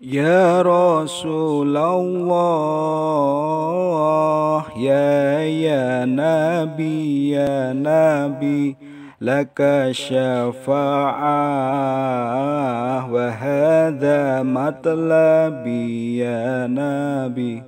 يا رسول الله يا يا نبي يا نبي لك شفاعة وهذا مطلبي يا نبي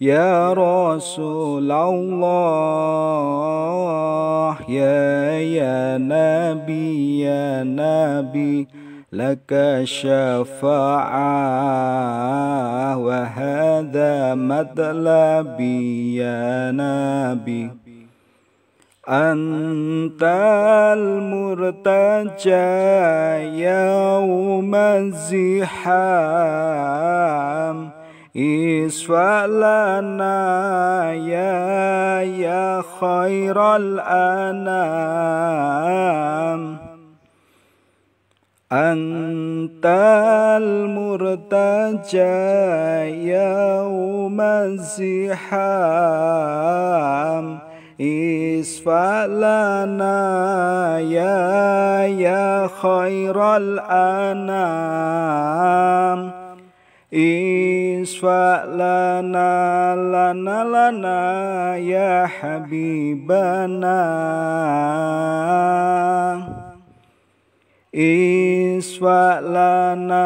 يا رسول الله يا يا نبي يا نبي لك الشفاعة وهذا مطلبي يا نبي أنت المرتجى يوم الزحام اشفع لنا يا يا خير الأنام أنت المرتجى يوم الزحام اسفع لنا يا يا خير الأنام اسفع لنا لنا لنا يا حبيبنا Iswalana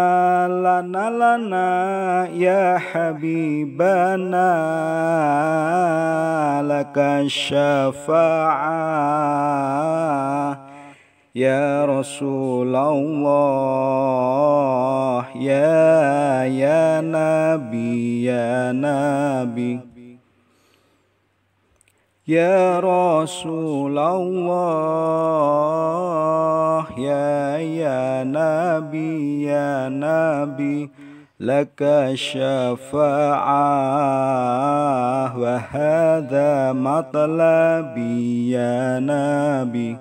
lana lana ya habibana laka syafa'a ya Rasulullah ya ya nabi ya nabi يا رسول الله يا يا نبي يا نبي لك الشفاعة وهذا مطلبي يا نبي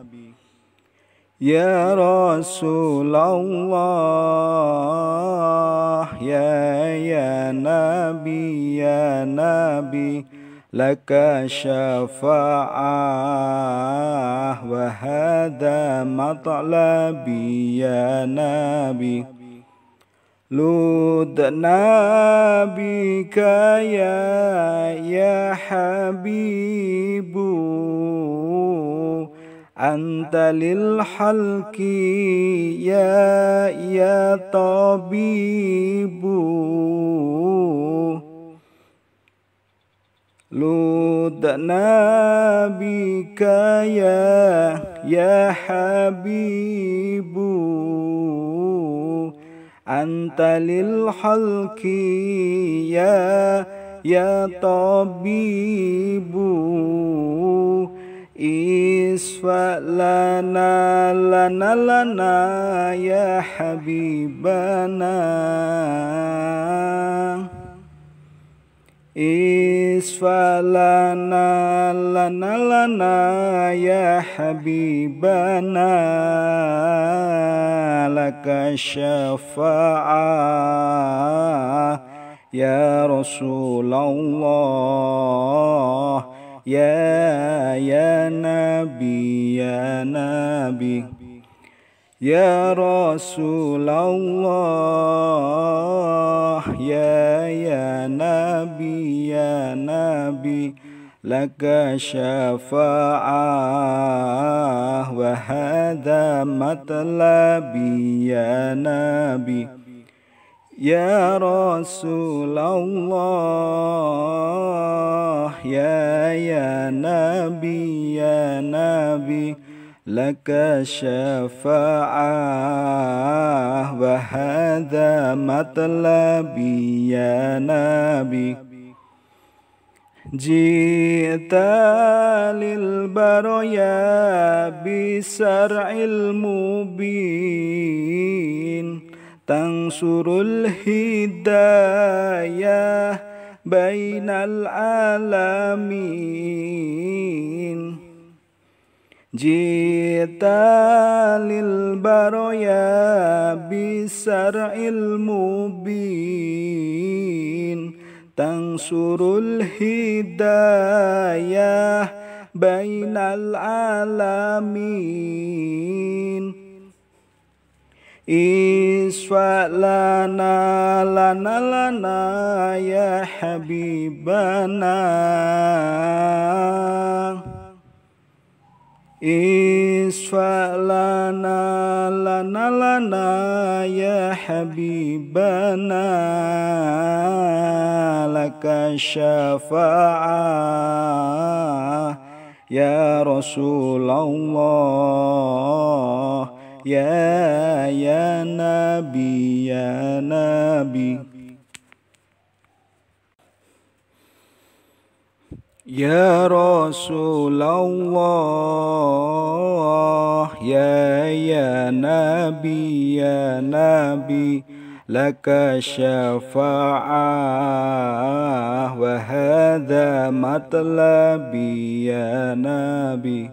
يا رسول الله يا يا نبي يا نبي لك شفاعة وهذا مطلبي يا نبي لدنا بك يا يا حبيب أنت للحلق يا يا طبيب لودنا بك يا يا حبيب أنت للحلق يا يا طبيب اشفع لنا لنا لنا يا حبيبنا إيه أسفلنا لنا لنا يا حبيبنا لك الشفاعة يا رسول الله يا يا نبي يا نبي يا رسول الله يا يا نبي يا نبي لك شفاعة وهذا مطلبي يا نبي يا رسول الله يا يا نبي يا نبي لك شفاعة وهذا مطلبي يا نبي جئت للبريا بسرع المبين تنصر الهداية بين العالمين Jita lil baraya bisar ilmu bin Tang surul hidayah bainal alamin Iswa lana lana lana ya habibana إسفا لنا لنا لنا يا حبيبنا لك الشفاعة يا رسول الله يا يا نبي يا نبي يا رسول الله يا يا نبي يا نبي لك شفاعة وهذا مطلبي يا نبي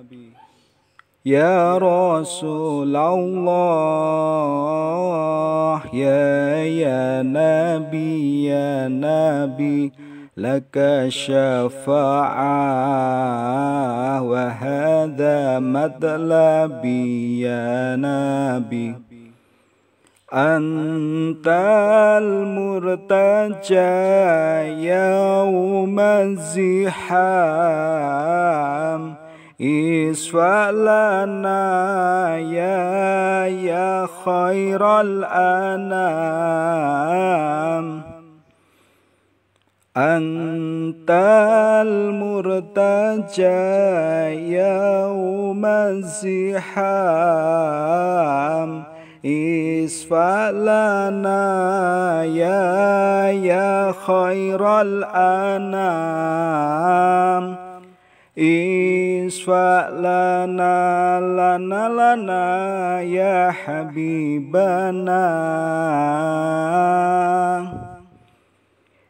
يا رسول الله يا يا نبي يا نبي لك الشفاعة وهذا مطلبي يا نبي أنت المرتجى يوم الزحام اشفع لنا يا يا خير الأنام أنت المرتجى يوم الزحام اسفع لنا يا يا خير الأنام اسفع لنا لنا لنا يا حبيبنا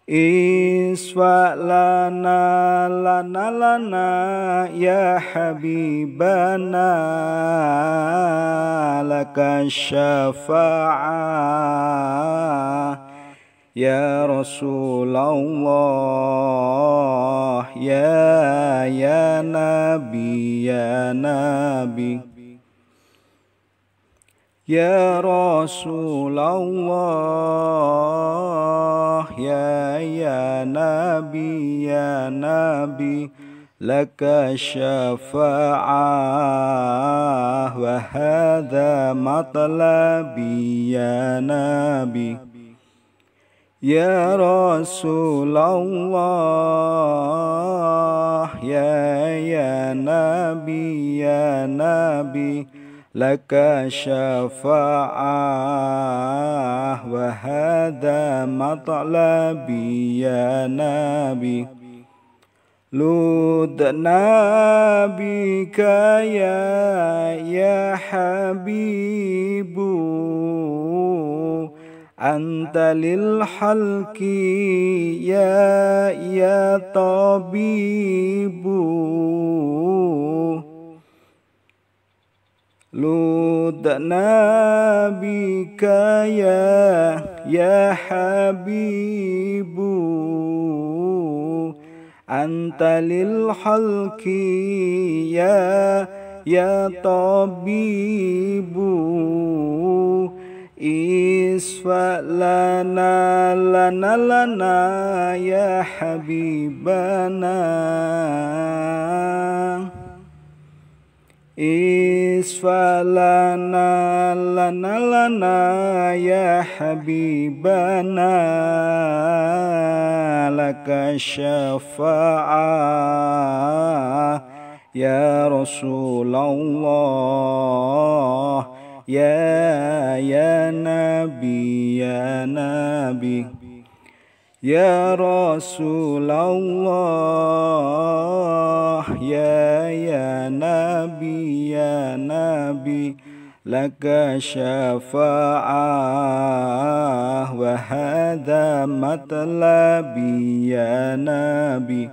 Iswa lana lana lana ya habibana laka syafa'ah ya Rasulullah ya ya Nabi ya Nabi Ya Rasulullah يحيى يا نبي يا نبي لك الشفاعة وهذا مطلبي يا نبي يا رسول الله يا يا نبي يا نبي لك شفاعة وهذا مطلبي يا نبي لدنا بك يا يا حبيب أنت للحلق يا يا طبيب لدنا بك يا يا حبيب أنت للحلق يا يا طبيب اشفع لنا لنا لنا يا حبيبنا لنا لنا لنا يا حبيبنا لك الشفاعة يا رسول الله يا يا نبي يا نبي يا رسول الله يا يا نبي يا نبي لك شفاعة وهذا مطلبي يا نبي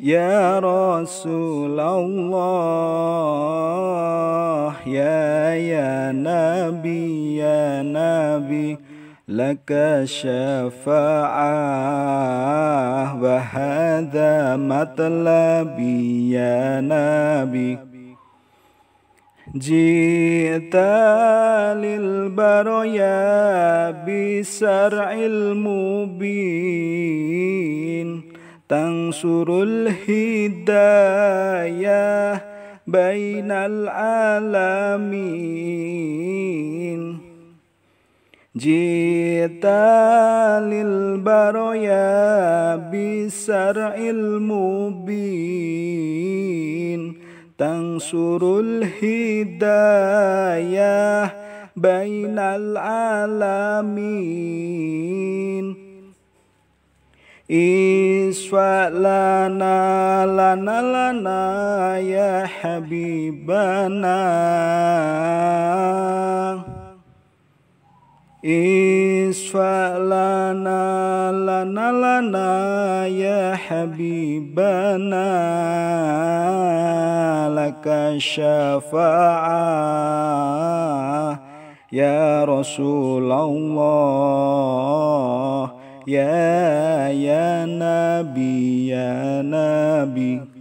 يا رسول الله يا يا نبي يا نبي لك شفاعة وهذا مطلبي يا نبي جئت للبريا بسرع المبين تنصر الهداية بين العالمين Jita lil baraya bisar ilmu bin Tang surul hidayah bainal alamin Iswa lana lana lana ya habibana اشفع لنا لنا لنا يا حبيبنا لك الشفاعة يا رسول الله يا يا نبي يا نبي